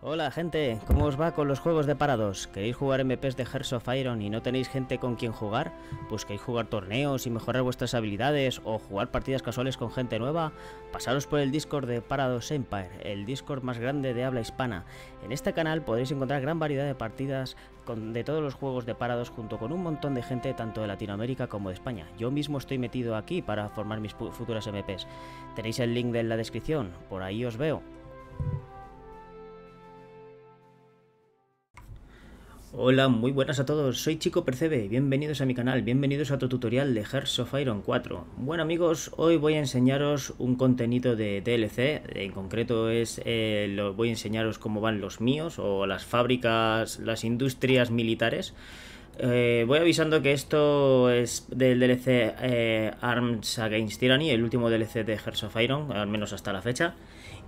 Hola gente, ¿cómo os va con los juegos de parados? ¿Queréis jugar MPs de Hearts of Iron y no tenéis gente con quien jugar? ¿Busquéis pues jugar torneos y mejorar vuestras habilidades o jugar partidas casuales con gente nueva? Pasaros por el Discord de Parados Empire, el Discord más grande de habla hispana. En este canal podréis encontrar gran variedad de partidas de todos los juegos de parados junto con un montón de gente tanto de Latinoamérica como de España. Yo mismo estoy metido aquí para formar mis futuras MPs. Tenéis el link en la descripción, por ahí os veo. Hola, muy buenas a todos, soy Chico Percebe, bienvenidos a mi canal, bienvenidos a otro tutorial de Hearts of Iron 4. Bueno amigos, hoy voy a enseñaros un contenido de DLC, en concreto es, eh, lo, voy a enseñaros cómo van los míos o las fábricas, las industrias militares. Eh, voy avisando que esto es del DLC eh, Arms Against Tyranny, el último DLC de Hearts of Iron, al menos hasta la fecha.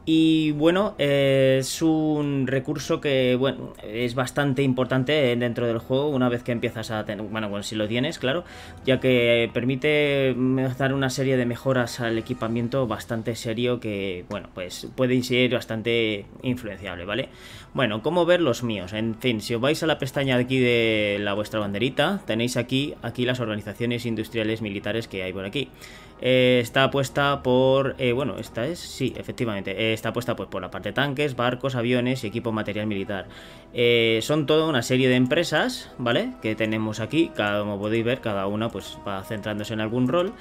Y bueno, eh, es un recurso que bueno, es bastante importante dentro del juego una vez que empiezas a tener, bueno, bueno, si lo tienes, claro, ya que permite dar una serie de mejoras al equipamiento bastante serio que, bueno, pues puede ser bastante influenciable, ¿vale? Bueno, ¿cómo ver los míos? En fin, si os vais a la pestaña de aquí de la vuestra banderita, tenéis aquí, aquí las organizaciones industriales militares que hay por aquí. Eh, está puesta por. Eh, bueno, esta es. Sí, efectivamente. Eh, está puesta pues, por la parte de tanques, barcos, aviones y equipo material militar. son toda una serie de empresas, ¿vale? Que tenemos aquí. Cada, como podéis ver, cada una pues va centrándose en algún rol.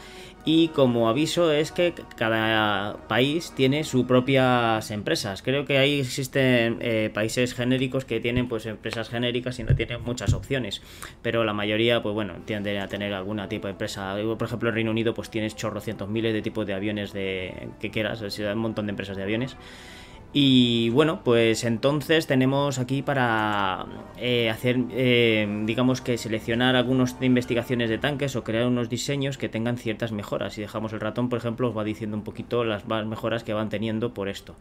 Y como aviso es que cada país tiene sus propias empresas. Creo que ahí existen países genéricos que tienen pues empresas genéricas y no tienen muchas opciones. Pero la mayoría, pues bueno, tienden a tener algún tipo de empresa. Por ejemplo, el Reino Unido pues tienes chorrocientos miles de tipos de aviones de, que quieras, o un montón de empresas de aviones. Y bueno, pues entonces tenemos aquí para eh, hacer, eh, digamos que seleccionar algunas investigaciones de tanques o crear unos diseños que tengan ciertas mejoras. Si dejamos el ratón, por ejemplo, os va diciendo un poquito las mejoras que van teniendo por esto.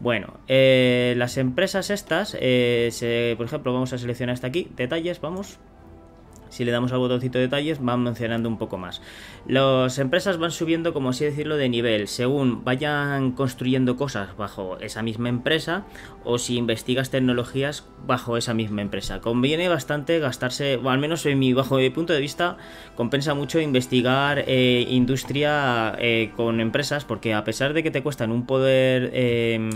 Bueno, eh, las empresas estas, por ejemplo, vamos a seleccionar hasta aquí, detalles, vamos, si le damos al botoncito detalles, van mencionando un poco más. Las empresas van subiendo, como así decirlo, de nivel, según vayan construyendo cosas bajo esa misma empresa o si investigas tecnologías bajo esa misma empresa. Conviene bastante gastarse, o al menos en mi, bajo punto de vista, compensa mucho investigar eh, industria eh, con empresas, porque a pesar de que te cuestan un poder eh,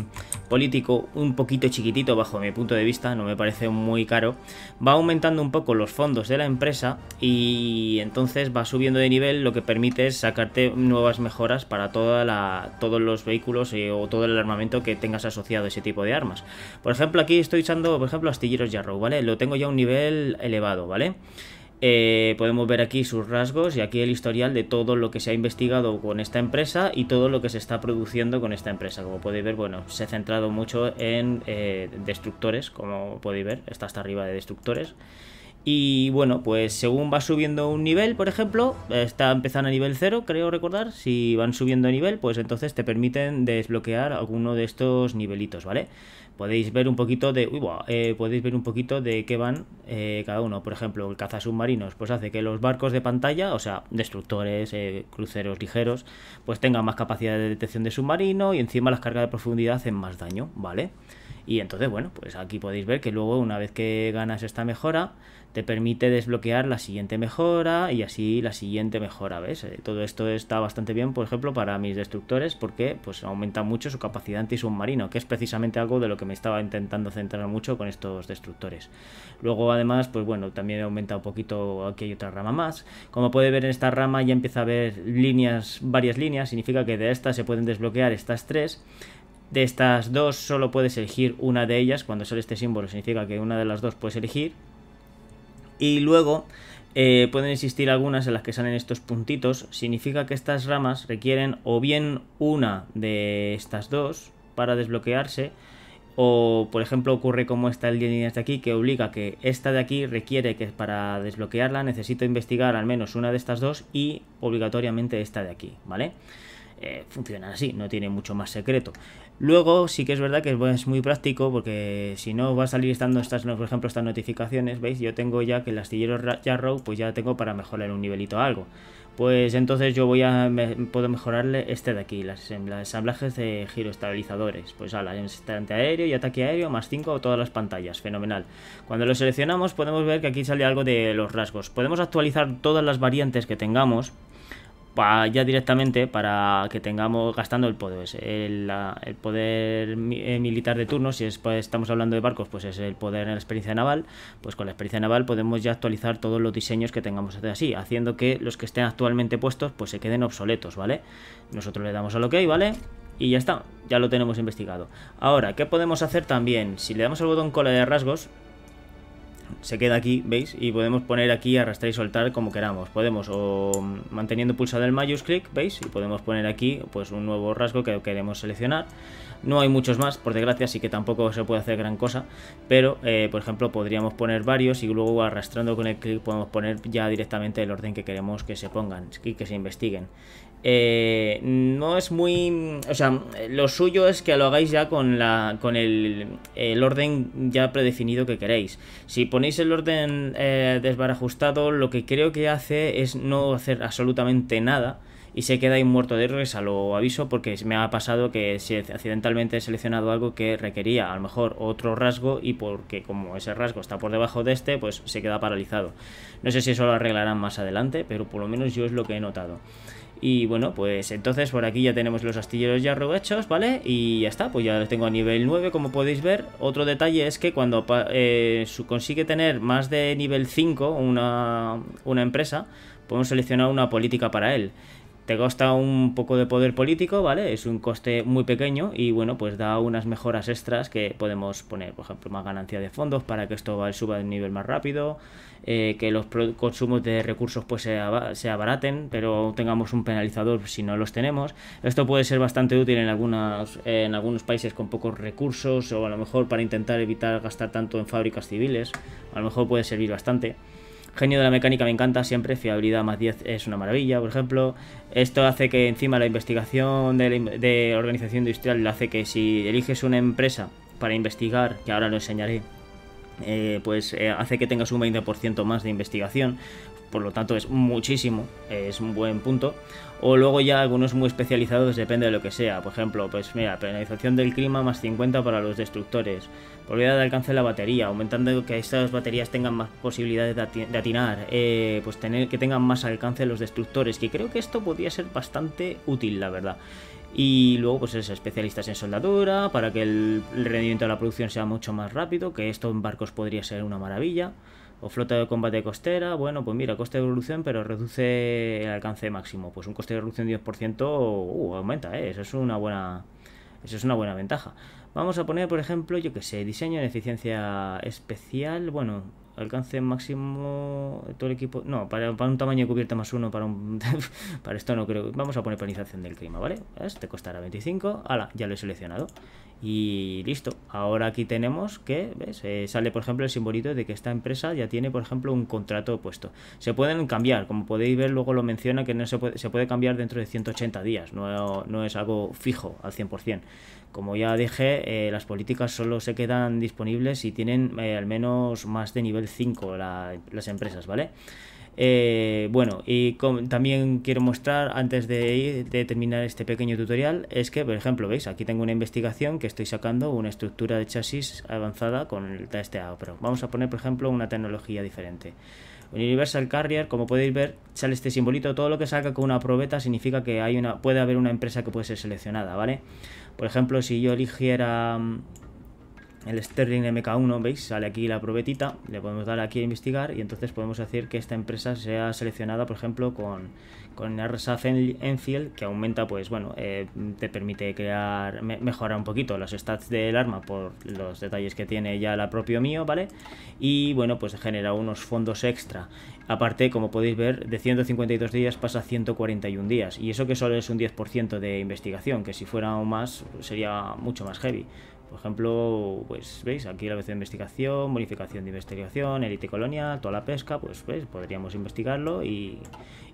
político un poquito chiquitito bajo mi punto de vista, no me parece muy caro, va aumentando un poco los fondos de la empresa y entonces va subiendo de nivel, lo que permite sacarte nuevas mejoras para toda la, todos los vehículos eh, o todo el armamento que tengas asociado a ese tipo de armas. Por ejemplo, aquí estoy echando, por ejemplo, astilleros Yarrow, ¿vale? Lo tengo ya a un nivel elevado, ¿vale? Eh, podemos ver aquí sus rasgos y aquí el historial de todo lo que se ha investigado con esta empresa y todo lo que se está produciendo con esta empresa. Como podéis ver, bueno, se ha centrado mucho en eh, destructores, como podéis ver, está hasta arriba de destructores. Y bueno, pues según va subiendo un nivel, por ejemplo, está empezando a nivel 0, creo recordar, si van subiendo a nivel, pues entonces te permiten desbloquear alguno de estos nivelitos, ¿vale? Podéis ver un poquito de... Uy, eh, podéis ver un poquito de qué van eh, cada uno. Por ejemplo, el cazasubmarinos, pues hace que los barcos de pantalla, o sea, destructores, eh, cruceros ligeros, pues tengan más capacidad de detección de submarino y encima las cargas de profundidad hacen más daño, ¿vale? Y entonces, bueno, pues aquí podéis ver que luego una vez que ganas esta mejora, te permite desbloquear la siguiente mejora y así la siguiente mejora, ¿ves? Eh, todo esto está bastante bien, por ejemplo, para mis destructores porque pues aumenta mucho su capacidad antisubmarino, que es precisamente algo de lo que me estaba intentando centrar mucho con estos destructores. Luego, además, pues bueno, también aumenta un poquito, aquí hay otra rama más. Como puede ver en esta rama ya empieza a haber líneas, varias líneas, significa que de estas se pueden desbloquear estas tres. De estas dos solo puedes elegir una de ellas, cuando sale este símbolo significa que una de las dos puedes elegir y luego eh, pueden existir algunas en las que salen estos puntitos, significa que estas ramas requieren o bien una de estas dos para desbloquearse, o por ejemplo ocurre como esta el de de aquí, que obliga que esta de aquí requiere que para desbloquearla necesito investigar al menos una de estas dos y obligatoriamente esta de aquí, ¿vale? vale eh, funciona así, no tiene mucho más secreto. Luego sí que es verdad que es muy práctico porque si no va a salir estando estas, por ejemplo, estas notificaciones, ¿veis? Yo tengo ya que el astillero Jarrow pues ya tengo para mejorar un nivelito algo. Pues entonces yo voy a puedo mejorarle este de aquí, em, las, ensamblajes de giro estabilizadores. Pues ala, instante aéreo y ataque aéreo, más 5 todas las pantallas, fenomenal. Cuando lo seleccionamos podemos ver que aquí sale algo de los rasgos. Podemos actualizar todas las variantes que tengamos, ya directamente para que tengamos gastando el poder. Pues, el, poder eh, militar de turno, si pues, estamos hablando de barcos, pues es el poder en la experiencia naval. Pues con la experiencia naval podemos ya actualizar todos los diseños que tengamos así, haciendo que los que estén actualmente puestos pues se queden obsoletos, ¿vale? Nosotros le damos al OK, ¿vale? y ya está, ya lo tenemos investigado. Ahora, ¿qué podemos hacer también? Si le damos al botón cola de rasgos, se queda aquí, ¿veis? Y podemos poner aquí arrastrar y soltar como queramos. Podemos o mm, manteniendo pulsado el mouse click, ¿veis? Y podemos poner aquí pues un nuevo rasgo que queremos seleccionar. No hay muchos más, por desgracia, así que tampoco se puede hacer gran cosa. Pero, eh, por ejemplo, podríamos poner varios y luego arrastrando con el clic podemos poner ya directamente el orden que queremos que se pongan que se investiguen. Eh, no es muy... O sea, lo suyo es que lo hagáis ya con, la, con el, orden ya predefinido que queréis. Si ponéis el orden eh, desbarajustado, lo que creo que hace es no hacer absolutamente nada y se queda ahí muerto de a lo aviso porque me ha pasado que si accidentalmente he seleccionado algo que requería a lo mejor otro rasgo y porque como ese rasgo está por debajo de este, pues se queda paralizado. No sé si eso lo arreglarán más adelante, pero por lo menos yo es lo que he notado. Y bueno, pues entonces por aquí ya tenemos los astilleros ya hechos, ¿vale? Y ya está, pues ya los tengo a nivel 9, como podéis ver. Otro detalle es que cuando eh, consigue tener más de nivel 5 una, una empresa, podemos seleccionar una política para él. Te costa un poco de poder político, ¿vale? Es un coste muy pequeño y bueno, pues da unas mejoras extras que podemos poner, por ejemplo, más ganancia de fondos para que esto suba de nivel más rápido, eh, que los consumos de recursos pues se, abaraten, pero tengamos un penalizador si no los tenemos. Esto puede ser bastante útil en, algunas, en algunos países con pocos recursos o a lo mejor para intentar evitar gastar tanto en fábricas civiles, a lo mejor puede servir bastante. Genio de la mecánica me encanta siempre, fiabilidad más 10 es una maravilla, por ejemplo. Esto hace que encima la investigación de, la, organización industrial hace que si eliges una empresa para investigar, que ahora lo enseñaré, eh, pues eh, hace que tengas un 20% más de investigación, por lo tanto es muchísimo, es un buen punto. O luego ya algunos muy especializados, depende de lo que sea. Por ejemplo, pues mira, penalización del clima más 50 para los destructores, probabilidad de alcance de la batería, aumentando que estas baterías tengan más posibilidades de atinar, eh, pues tener que tengan más alcance los destructores, que creo que esto podría ser bastante útil, la verdad. Y luego, pues especialistas en soldadura, para que el rendimiento de la producción sea mucho más rápido, que esto en barcos podría ser una maravilla. O flota de combate costera, bueno, pues mira, coste de evolución, pero reduce el alcance máximo. Pues un coste de evolución de 10% uh, aumenta, ¿eh? Eso es una buena... Eso es una buena ventaja. Vamos a poner, por ejemplo, yo que sé, diseño en eficiencia especial. Bueno, alcance máximo todo el equipo. No, para, un tamaño de cubierta más uno, para un para esto no creo. Vamos a poner planización del clima, ¿vale? Este costará 25. Ala, ya lo he seleccionado. Y listo. Ahora aquí tenemos que, ¿ves? Eh, sale, por ejemplo, el simbolito de que esta empresa ya tiene, por ejemplo, un contrato puesto. Se pueden cambiar, como podéis ver, luego lo menciona que no se puede, se puede cambiar dentro de 180 días. No, no es algo fijo al 100%. Como ya dije, eh, las políticas solo se quedan disponibles si tienen eh, al menos más de nivel 5 las empresas, ¿vale? Eh, bueno, y también quiero mostrar antes de, terminar este pequeño tutorial, es que, por ejemplo, veis, aquí tengo una investigación que estoy sacando una estructura de chasis avanzada con el test pero Vamos a poner, por ejemplo, una tecnología diferente. Universal Carrier, como podéis ver, sale este simbolito, todo lo que saca con una probeta significa que hay una, puede haber una empresa que puede ser seleccionada, ¿vale? Por ejemplo, si yo eligiera mm, el Sterling MK1, ¿veis? Sale aquí la probetita, le podemos dar aquí a investigar y entonces podemos hacer que esta empresa sea seleccionada, por ejemplo, con, con RSAF Enfield, que aumenta, pues bueno, eh, te permite crear, mejorar un poquito los stats del arma por los detalles que tiene ya la propio mío, ¿vale? Y bueno, pues genera unos fondos extra. Aparte, como podéis ver, de 152 días pasa a 141 días, y eso que solo es un 10% de investigación, que si fuera aún más sería mucho más heavy. Por ejemplo, pues veis, aquí la vez de investigación, bonificación de investigación, élite colonia toda la pesca, pues pues podríamos investigarlo y,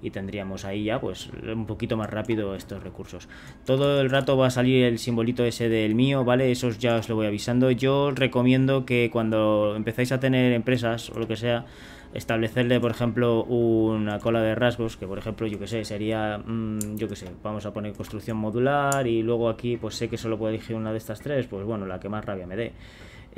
y, tendríamos ahí ya pues un poquito más rápido estos recursos. Todo el rato va a salir el simbolito ese del mío, ¿vale? Eso ya os lo voy avisando. Yo os recomiendo que cuando empezáis a tener empresas o lo que sea, establecerle, por ejemplo, una cola de rasgos, que por ejemplo, yo que sé, sería, mm, yo que sé, vamos a poner construcción modular y luego aquí pues sé que solo puedo elegir una de estas tres, pues bueno, la que más rabia me dé.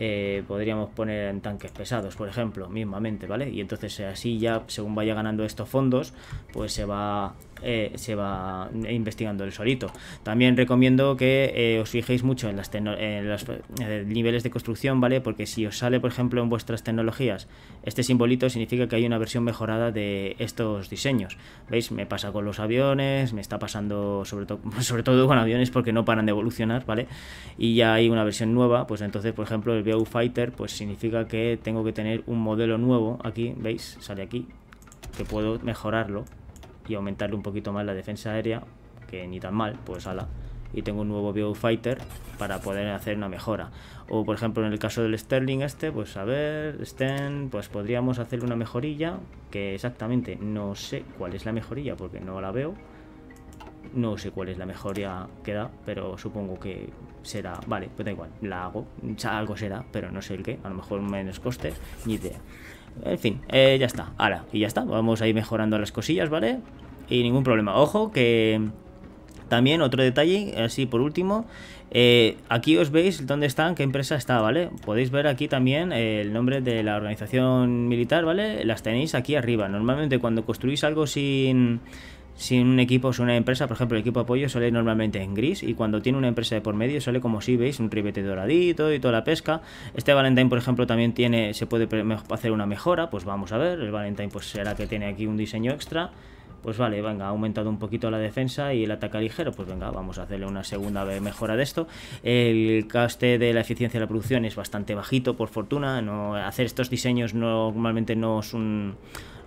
Eh, podríamos poner en tanques pesados, por ejemplo, mismamente, ¿vale? Y entonces eh, así ya, según vaya ganando estos fondos, pues se va eh, se va investigando el solito. También recomiendo que eh, os fijéis mucho en, los eh, niveles de construcción, ¿vale? Porque si os sale, por ejemplo, en vuestras tecnologías este simbolito, significa que hay una versión mejorada de estos diseños. ¿Veis? Me pasa con los aviones, me está pasando sobre, sobre todo con aviones porque no paran de evolucionar, ¿vale? Y ya hay una versión nueva, pues entonces, por ejemplo, el BU Fighter, pues significa que tengo que tener un modelo nuevo aquí, ¿veis? Sale aquí, que puedo mejorarlo y aumentarle un poquito más la defensa aérea, que ni tan mal, pues ala. Y tengo un nuevo Fighter para poder hacer una mejora. O por ejemplo en el caso del Sterling este, pues a ver, Sten, pues podríamos hacerle una mejorilla, que exactamente no sé cuál es la mejorilla porque no la veo. No sé cuál es la mejoría que da, pero supongo que será... Vale, pues da igual, la hago. algo será, pero no sé el qué. A lo mejor menos coste, ni idea. En fin, eh, ya está. Ahora, y ya está. Vamos a ir mejorando las cosillas, ¿vale? Y ningún problema. Ojo que... También otro detalle, así por último, eh, aquí os veis dónde están, qué empresa está, ¿vale? Podéis ver aquí también eh, el nombre de la organización militar, ¿vale? Las tenéis aquí arriba. Normalmente cuando construís algo sin si un equipo es una empresa, por ejemplo, el equipo apoyo sale normalmente en gris y cuando tiene una empresa de por medio sale como si veis un ribete doradito y toda la pesca. Este Valentine, por ejemplo, también tiene se puede hacer una mejora, pues vamos a ver, el Valentine pues será que tiene aquí un diseño extra. Pues vale, venga, ha aumentado un poquito la defensa y el ataque ligero, pues venga, vamos a hacerle una segunda mejora de esto. El caste de la eficiencia de la producción es bastante bajito, por fortuna, hacer estos diseños normalmente no es un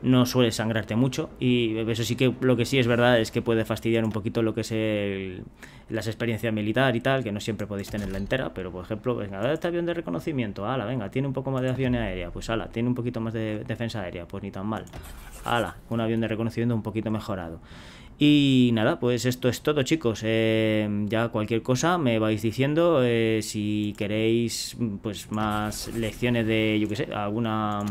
no suele sangrarte mucho y eso sí que lo que sí es verdad es que puede fastidiar un poquito lo que es el, las experiencias militar y tal, que no siempre podéis tenerla entera, pero por ejemplo, venga, ah, este avión de reconocimiento, ala, venga, tiene un poco más de acción aérea, pues ala, tiene un poquito más de defensa aérea, pues ni tan mal, ala, un avión de reconocimiento un poquito mejorado. Y nada, pues esto es todo chicos, eh, ya cualquier cosa me vais diciendo, eh, si queréis pues más lecciones de, yo qué sé, alguna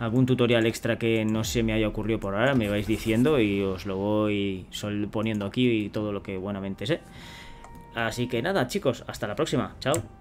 algún tutorial extra que no se me haya ocurrido por ahora, me vais diciendo y os lo voy poniendo aquí y todo lo que buenamente sé. Así que nada, chicos, hasta la próxima. Chao.